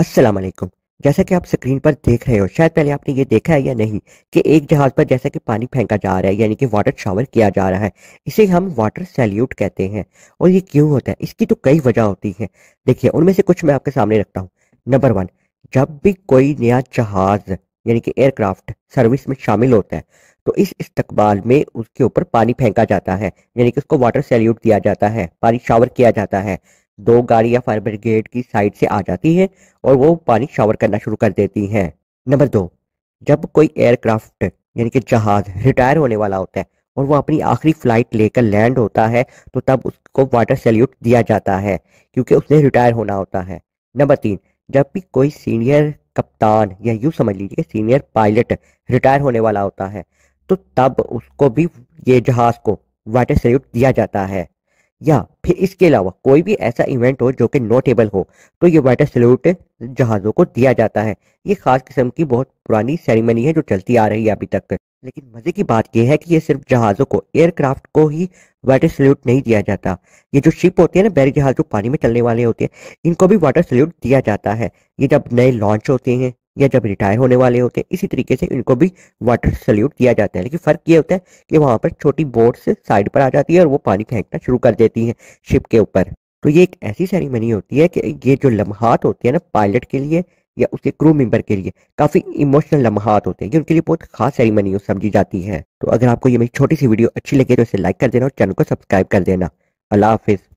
अस्सलाम वालेकुम जैसा कि आप स्क्रीन पर देख रहे हो शायद पहले आपने ये देखा है या नहीं कि एक जहाज पर जैसा कि पानी फेंका जा रहा है यानी कि वाटर शावर किया जा रहा है इसे हम वाटर सैल्यूट कहते हैं और ये क्यों होता है इसकी तो कई वजह होती है देखिए उनमें से कुछ मैं आपके सामने रखता हूँ नंबर वन जब भी कोई नया जहाज यानी कि एयरक्राफ्ट सर्विस में शामिल होता है तो इस इस्तकबाल में उसके ऊपर पानी फेंका जाता है यानी कि उसको वाटर सैल्यूट दिया जाता है पानी शावर किया जाता है दो गाड़ियां फायर ब्रिगेड की साइड से आ जाती है और वो पानी शावर करना शुरू कर देती हैं नंबर दो जब कोई एयरक्राफ्ट यानी कि जहाज रिटायर होने वाला होता है और वो अपनी आखिरी फ्लाइट लेकर लैंड होता है तो तब उसको वाटर सैल्यूट दिया जाता है क्योंकि उसने रिटायर होना होता है नंबर तीन जब भी कोई सीनियर कप्तान या यूँ समझ लीजिए सीनियर पायलट रिटायर होने वाला होता है तो तब उसको भी ये जहाज़ को वाटर सैल्यूट दिया जाता है या फिर इसके अलावा कोई भी ऐसा इवेंट हो जो कि नोटेबल हो तो ये वाटर सल्यूट जहाज़ों को दिया जाता है ये खास किस्म की बहुत पुरानी सेरेमनी है जो चलती आ रही है अभी तक लेकिन मज़े की बात यह है कि ये सिर्फ जहाज़ों को एयरक्राफ्ट को ही वाटर सल्यूट नहीं दिया जाता ये जो शिप होती है ना बैरी जहाज जो पानी में चलने वाले होते हैं इनको भी वाटर सल्यूट दिया जाता है ये जब नए लॉन्च होते हैं या जब रिटायर होने वाले होते हैं इसी तरीके से इनको भी वाटर सल्यूट किया जाता है लेकिन फ़र्क ये होता है कि वहां पर छोटी बोट साइड पर आ जाती है और वो पानी फेंकना शुरू कर देती है शिप के ऊपर तो ये एक ऐसी सेरेमनी होती है कि ये जो लम्हात होते हैं ना पायलट के लिए या उसके क्रू मेंबर के लिए काफ़ी इमोशनल लम्हात होते हैं ये उनके लिए बहुत खास सेरेमनी समझी जाती है तो अगर आपको ये मेरी छोटी सी वीडियो अच्छी लगे तो इसे लाइक कर देना और चैनल को सब्सक्राइब कर देना अल्लाह हाफिज़